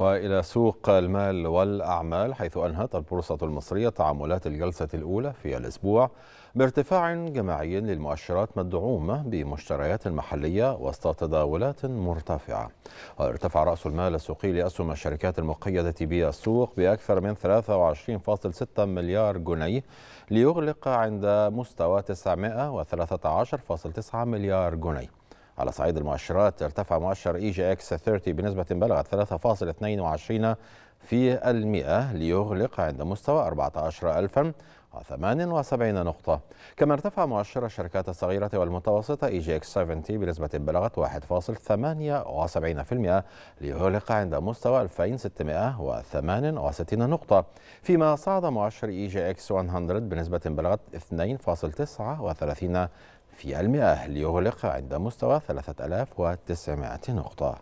وإلى سوق المال والأعمال حيث أنهت البورصة المصرية تعاملات الجلسة الأولى في الأسبوع بارتفاع جماعي للمؤشرات مدعومة بمشتريات محلية وسط تداولات مرتفعة وارتفع رأس المال السوقي لأسهم الشركات المقيدة بالسوق بأكثر من 23.6 مليار جنيه ليغلق عند مستوى 913.9 مليار جنيه على صعيد المؤشرات ارتفع مؤشر اي جي اكس 30 بنسبة بلغت 3.22 في المئة ليغلق عند مستوى 14078 نقطة كما ارتفع مؤشر الشركات الصغيرة والمتوسطة اي جي اكس 70 بنسبة بلغت 1.78% ليغلق عند مستوى 2668 نقطة فيما صعد مؤشر اي جي اكس 100 بنسبة بلغت 2.39 في المئة ليغلق عند مستوى 3900 نقطة